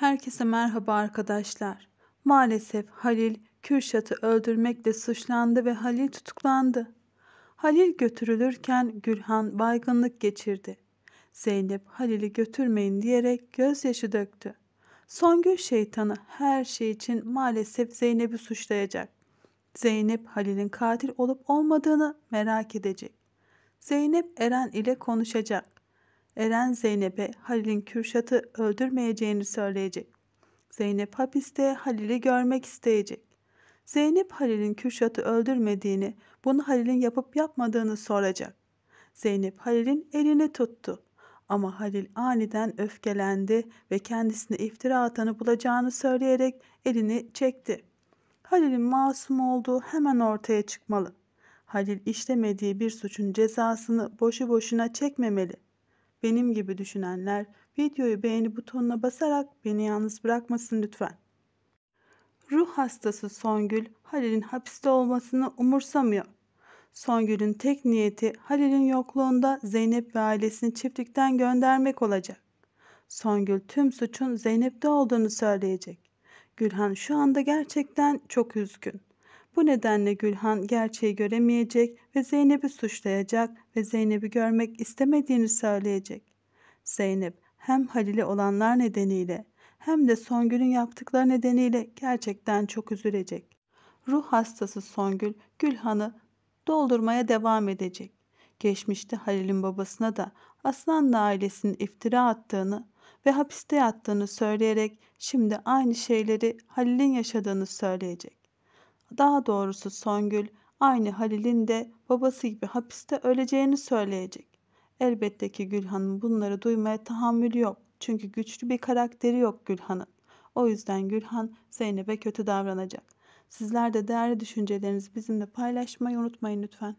Herkese merhaba arkadaşlar. Maalesef Halil Kürşat'ı öldürmekle suçlandı ve Halil tutuklandı. Halil götürülürken Gülhan baygınlık geçirdi. Zeynep Halil'i götürmeyin diyerek gözyaşı döktü. Songül şeytanı her şey için maalesef Zeynep'i suçlayacak. Zeynep Halil'in katil olup olmadığını merak edecek. Zeynep Eren ile konuşacak. Eren Zeynep'e Halil'in Kürşat'ı öldürmeyeceğini söyleyecek. Zeynep hapiste Halil'i görmek isteyecek. Zeynep Halil'in Kürşat'ı öldürmediğini, bunu Halil'in yapıp yapmadığını soracak. Zeynep Halil'in elini tuttu. Ama Halil aniden öfkelendi ve kendisine iftira atanı bulacağını söyleyerek elini çekti. Halil'in masum olduğu hemen ortaya çıkmalı. Halil işlemediği bir suçun cezasını boşu boşuna çekmemeli.'' benim gibi düşünenler videoyu beğeni butonuna basarak beni yalnız bırakmasın lütfen. Ruh hastası Songül Halil'in hapiste olmasını umursamıyor. Songül'ün tek niyeti Halil'in yokluğunda Zeynep ve ailesini çiftlikten göndermek olacak. Songül tüm suçun Zeynep'te olduğunu söyleyecek. Gülhan şu anda gerçekten çok üzgün. Bu nedenle Gülhan gerçeği göremeyecek ve Zeynep'i suçlayacak ve Zeynep'i görmek istemediğini söyleyecek. Zeynep hem Halil'e olanlar nedeniyle hem de Songül'ün yaptıkları nedeniyle gerçekten çok üzülecek. Ruh hastası Songül Gülhan'ı doldurmaya devam edecek. Geçmişte Halil'in babasına da Aslan'la ailesinin iftira attığını ve hapiste yattığını söyleyerek şimdi aynı şeyleri Halil'in yaşadığını söyleyecek. Daha doğrusu Songül aynı Halil'in de babası gibi hapiste öleceğini söyleyecek. Elbette ki Gülhan'ın bunları duymaya tahammülü yok. Çünkü güçlü bir karakteri yok Gülhan'ın. O yüzden Gülhan Zeynep'e kötü davranacak. Sizler de değerli düşüncelerinizi bizimle paylaşmayı unutmayın lütfen.